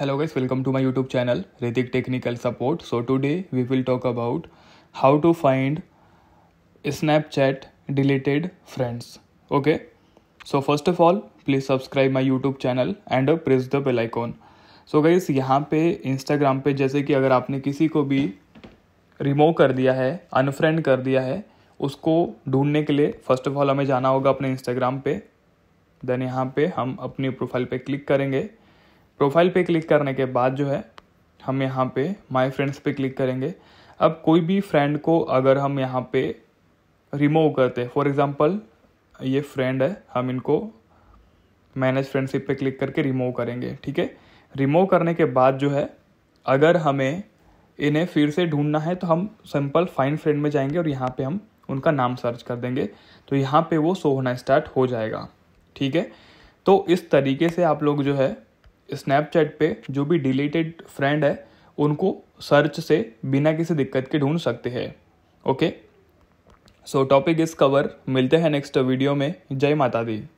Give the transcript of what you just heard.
hello guys welcome to my YouTube channel Ritik technical support so today we will talk about how to find Snapchat deleted friends okay so first of all please subscribe my YouTube channel and press the bell icon so guys यहाँ पे Instagram पे जैसे कि अगर आपने किसी को भी रिमूव कर दिया है अनफ्रेंड कर दिया है उसको ढूंढने के लिए फर्स्ट ऑफ ऑल हमें जाना होगा अपने इंस्टाग्राम पे देन यहाँ पे हम अपनी प्रोफाइल पे क्लिक करेंगे प्रोफाइल पे क्लिक करने के बाद जो है हम यहाँ पे माय फ्रेंड्स पे क्लिक करेंगे अब कोई भी फ्रेंड को अगर हम यहाँ पे रिमूव करते हैं फॉर एग्ज़ाम्पल ये फ्रेंड है हम इनको मैनेज फ्रेंडशिप पे क्लिक करके रिमूव करेंगे ठीक है रिमूव करने के बाद जो है अगर हमें इन्हें फिर से ढूंढना है तो हम सिंपल फाइन फ्रेंड में जाएंगे और यहाँ पे हम उनका नाम सर्च कर देंगे तो यहाँ पे वो सो होना स्टार्ट हो जाएगा ठीक है तो इस तरीके से आप लोग जो है स्नैपचैट पे जो भी डिलीटेड फ्रेंड है उनको सर्च से बिना किसी दिक्कत के ढूंढ सकते हैं okay so topic is cover मिलते हैं नेक्स्ट वीडियो में जय माता दी